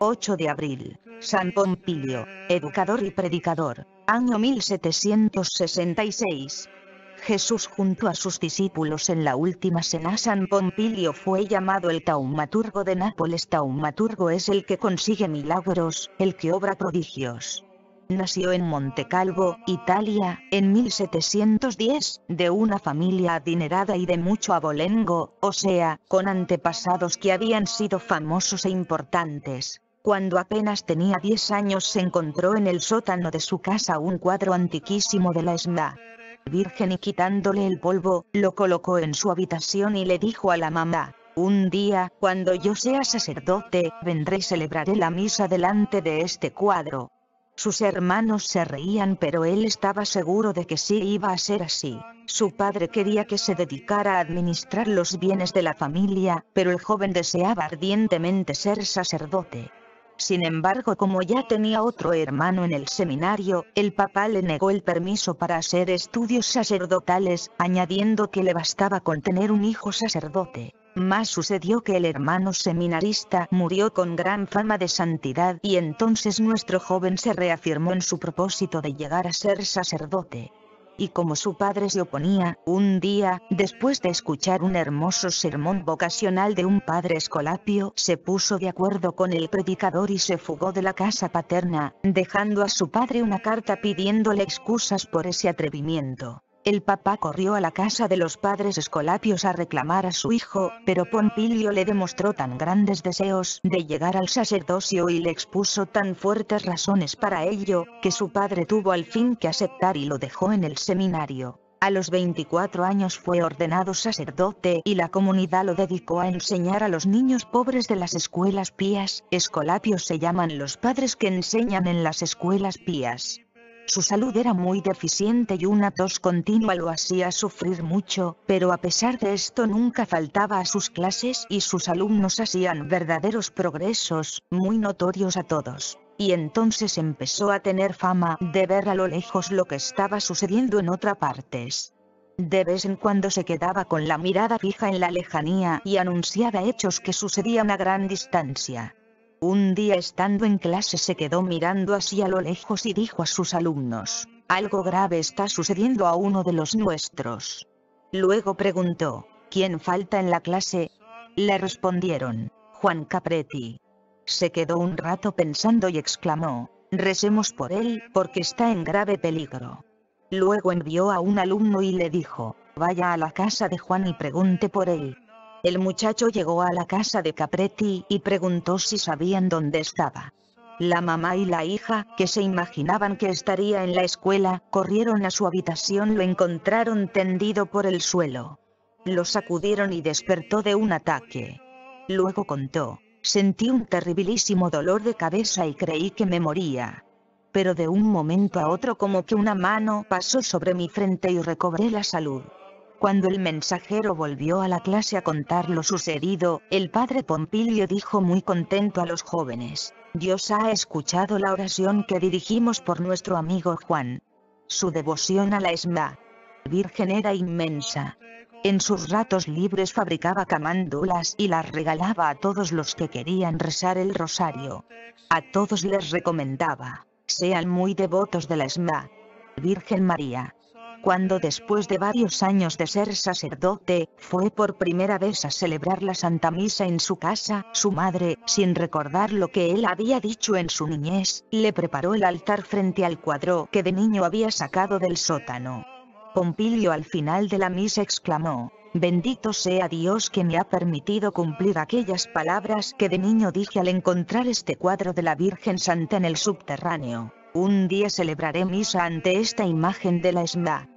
8 de abril. San Pompilio, educador y predicador, año 1766. Jesús junto a sus discípulos en la última cena San Pompilio fue llamado el taumaturgo de Nápoles. Taumaturgo es el que consigue milagros, el que obra prodigios. Nació en Montecalvo, Italia, en 1710, de una familia adinerada y de mucho abolengo, o sea, con antepasados que habían sido famosos e importantes. Cuando apenas tenía 10 años se encontró en el sótano de su casa un cuadro antiquísimo de la ESMA. Virgen y quitándole el polvo, lo colocó en su habitación y le dijo a la mamá, un día, cuando yo sea sacerdote, vendré y celebraré la misa delante de este cuadro. Sus hermanos se reían pero él estaba seguro de que sí iba a ser así. Su padre quería que se dedicara a administrar los bienes de la familia, pero el joven deseaba ardientemente ser sacerdote. Sin embargo, como ya tenía otro hermano en el seminario, el papá le negó el permiso para hacer estudios sacerdotales, añadiendo que le bastaba con tener un hijo sacerdote. Más sucedió que el hermano seminarista murió con gran fama de santidad y entonces nuestro joven se reafirmó en su propósito de llegar a ser sacerdote y como su padre se oponía, un día, después de escuchar un hermoso sermón vocacional de un padre escolapio, se puso de acuerdo con el predicador y se fugó de la casa paterna, dejando a su padre una carta pidiéndole excusas por ese atrevimiento. El papá corrió a la casa de los padres Escolapios a reclamar a su hijo, pero Pompilio le demostró tan grandes deseos de llegar al sacerdocio y le expuso tan fuertes razones para ello, que su padre tuvo al fin que aceptar y lo dejó en el seminario. A los 24 años fue ordenado sacerdote y la comunidad lo dedicó a enseñar a los niños pobres de las escuelas pías. Escolapios se llaman los padres que enseñan en las escuelas pías. Su salud era muy deficiente y una tos continua lo hacía sufrir mucho, pero a pesar de esto nunca faltaba a sus clases y sus alumnos hacían verdaderos progresos, muy notorios a todos. Y entonces empezó a tener fama de ver a lo lejos lo que estaba sucediendo en otras partes. De vez en cuando se quedaba con la mirada fija en la lejanía y anunciaba hechos que sucedían a gran distancia. Un día estando en clase se quedó mirando así a lo lejos y dijo a sus alumnos, algo grave está sucediendo a uno de los nuestros. Luego preguntó, ¿quién falta en la clase? Le respondieron, Juan Capretti. Se quedó un rato pensando y exclamó, recemos por él, porque está en grave peligro. Luego envió a un alumno y le dijo, vaya a la casa de Juan y pregunte por él, el muchacho llegó a la casa de Capretti y preguntó si sabían dónde estaba. La mamá y la hija, que se imaginaban que estaría en la escuela, corrieron a su habitación lo encontraron tendido por el suelo. Lo sacudieron y despertó de un ataque. Luego contó, sentí un terribilísimo dolor de cabeza y creí que me moría. Pero de un momento a otro como que una mano pasó sobre mi frente y recobré la salud. Cuando el mensajero volvió a la clase a contar lo sucedido, el padre Pompilio dijo muy contento a los jóvenes, Dios ha escuchado la oración que dirigimos por nuestro amigo Juan. Su devoción a la Esma Virgen era inmensa. En sus ratos libres fabricaba camándulas y las regalaba a todos los que querían rezar el rosario. A todos les recomendaba, sean muy devotos de la Esma Virgen María cuando después de varios años de ser sacerdote, fue por primera vez a celebrar la Santa Misa en su casa, su madre, sin recordar lo que él había dicho en su niñez, le preparó el altar frente al cuadro que de niño había sacado del sótano. Pompilio al final de la misa exclamó, Bendito sea Dios que me ha permitido cumplir aquellas palabras que de niño dije al encontrar este cuadro de la Virgen Santa en el subterráneo. Un día celebraré misa ante esta imagen de la ESMA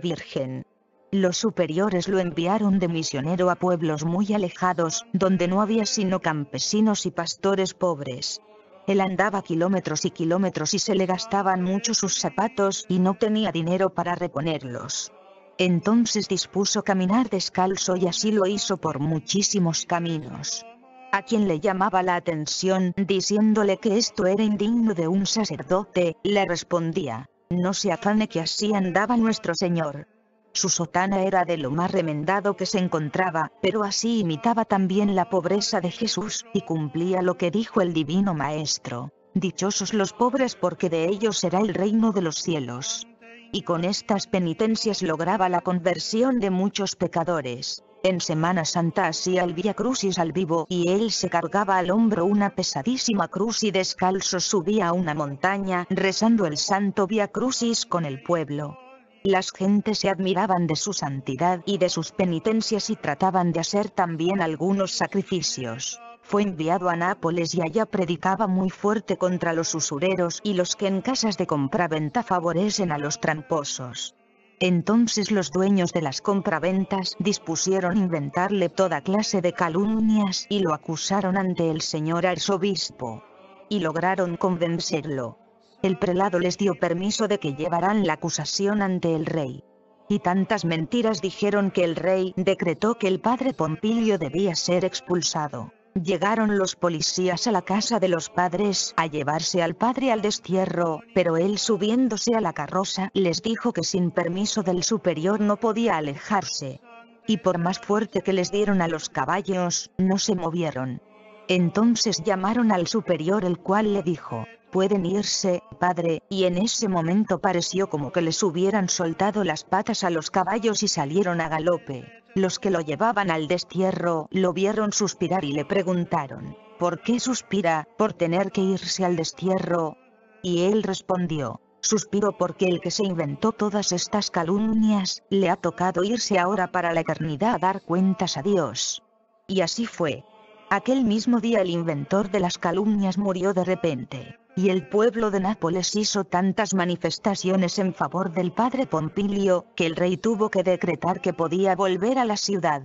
virgen. Los superiores lo enviaron de misionero a pueblos muy alejados, donde no había sino campesinos y pastores pobres. Él andaba kilómetros y kilómetros y se le gastaban mucho sus zapatos y no tenía dinero para reponerlos. Entonces dispuso caminar descalzo y así lo hizo por muchísimos caminos. A quien le llamaba la atención diciéndole que esto era indigno de un sacerdote, le respondía, no se afane que así andaba nuestro Señor. Su sotana era de lo más remendado que se encontraba, pero así imitaba también la pobreza de Jesús, y cumplía lo que dijo el divino Maestro. Dichosos los pobres porque de ellos será el reino de los cielos. Y con estas penitencias lograba la conversión de muchos pecadores. En Semana Santa hacía el Via Crucis al vivo y él se cargaba al hombro una pesadísima cruz y descalzo subía a una montaña rezando el santo Via Crucis con el pueblo. Las gentes se admiraban de su santidad y de sus penitencias y trataban de hacer también algunos sacrificios. Fue enviado a Nápoles y allá predicaba muy fuerte contra los usureros y los que en casas de compraventa favorecen a los tramposos. Entonces los dueños de las compraventas dispusieron inventarle toda clase de calumnias y lo acusaron ante el señor arzobispo. Y lograron convencerlo. El prelado les dio permiso de que llevaran la acusación ante el rey. Y tantas mentiras dijeron que el rey decretó que el padre Pompilio debía ser expulsado. Llegaron los policías a la casa de los padres a llevarse al padre al destierro, pero él subiéndose a la carroza les dijo que sin permiso del superior no podía alejarse. Y por más fuerte que les dieron a los caballos, no se movieron. Entonces llamaron al superior el cual le dijo, pueden irse, padre, y en ese momento pareció como que les hubieran soltado las patas a los caballos y salieron a galope. Los que lo llevaban al destierro lo vieron suspirar y le preguntaron, ¿por qué suspira, por tener que irse al destierro? Y él respondió, suspiro porque el que se inventó todas estas calumnias, le ha tocado irse ahora para la eternidad a dar cuentas a Dios. Y así fue, Aquel mismo día el inventor de las calumnias murió de repente, y el pueblo de Nápoles hizo tantas manifestaciones en favor del padre Pompilio, que el rey tuvo que decretar que podía volver a la ciudad.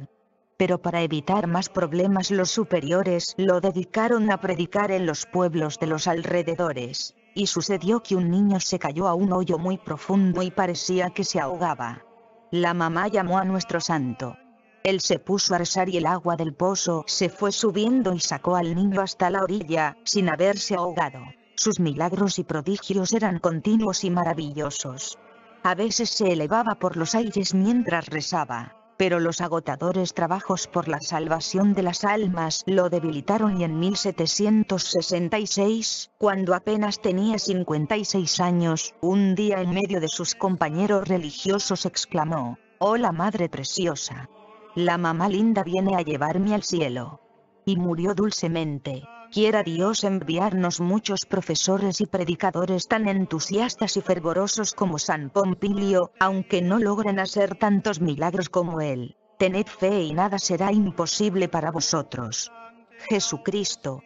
Pero para evitar más problemas los superiores lo dedicaron a predicar en los pueblos de los alrededores, y sucedió que un niño se cayó a un hoyo muy profundo y parecía que se ahogaba. La mamá llamó a nuestro santo, él se puso a rezar y el agua del pozo se fue subiendo y sacó al niño hasta la orilla, sin haberse ahogado. Sus milagros y prodigios eran continuos y maravillosos. A veces se elevaba por los aires mientras rezaba, pero los agotadores trabajos por la salvación de las almas lo debilitaron y en 1766, cuando apenas tenía 56 años, un día en medio de sus compañeros religiosos exclamó, «¡Oh la Madre Preciosa! la mamá linda viene a llevarme al cielo. Y murió dulcemente. Quiera Dios enviarnos muchos profesores y predicadores tan entusiastas y fervorosos como San Pompilio, aunque no logren hacer tantos milagros como él. Tened fe y nada será imposible para vosotros. Jesucristo,